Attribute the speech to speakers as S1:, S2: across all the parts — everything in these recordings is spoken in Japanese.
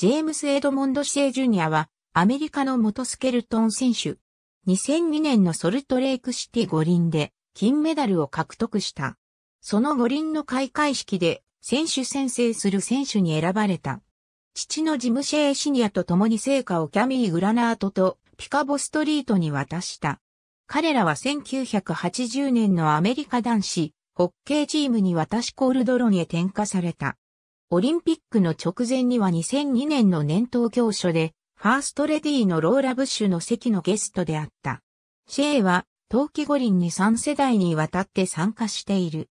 S1: ジェームス・エドモンド・シェイ・ジュニアは、アメリカの元スケルトン選手。2002年のソルトレイクシティ五輪で、金メダルを獲得した。その五輪の開会式で、選手宣誓する選手に選ばれた。父のジム・シェイ・シニアと共に成果をキャミー・グラナートとピカボストリートに渡した。彼らは1980年のアメリカ男子、ホッケーチームに渡しコールドロンへ転化された。オリンピックの直前には2002年の年頭教書で、ファーストレディーのローラ・ブッシュの席のゲストであった。シェイは、冬季五輪に3世代にわたって参加している。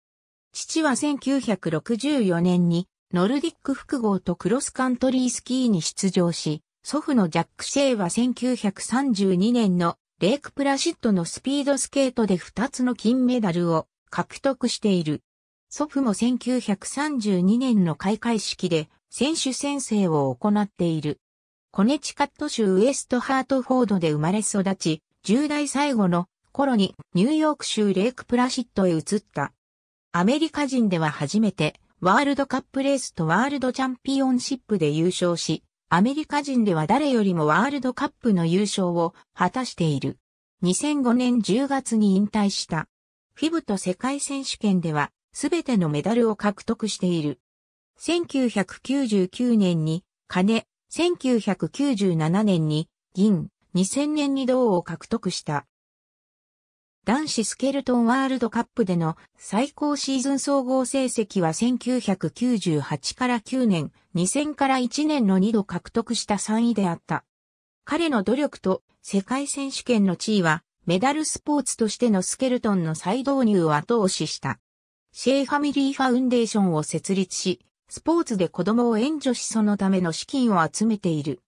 S1: 父は1964年に、ノルディック複合とクロスカントリースキーに出場し、祖父のジャック・シェイは1932年のレイクプラシッドのスピードスケートで2つの金メダルを獲得している。祖父も1932年の開会式で選手宣誓を行っている。コネチカット州ウエストハートフォードで生まれ育ち、10代最後の頃にニューヨーク州レイクプラシットへ移った。アメリカ人では初めてワールドカップレースとワールドチャンピオンシップで優勝し、アメリカ人では誰よりもワールドカップの優勝を果たしている。2005年10月に引退した。フィブと世界選手権ではすべてのメダルを獲得している。1999年に金、1997年に銀、2000年に銅を獲得した。男子スケルトンワールドカップでの最高シーズン総合成績は1998から9年、2000から1年の2度獲得した3位であった。彼の努力と世界選手権の地位はメダルスポーツとしてのスケルトンの再導入を後押しした。シェイファミリーファウンデーションを設立し、スポーツで子供を援助しそのための資金を集めている。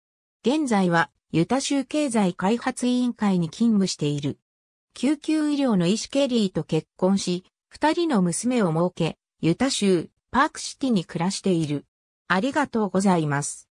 S1: 現在は、ユタ州経済開発委員会に勤務している。救急医療の医師ケリーと結婚し、二人の娘を設け、ユタ州、パークシティに暮らしている。ありがとうございます。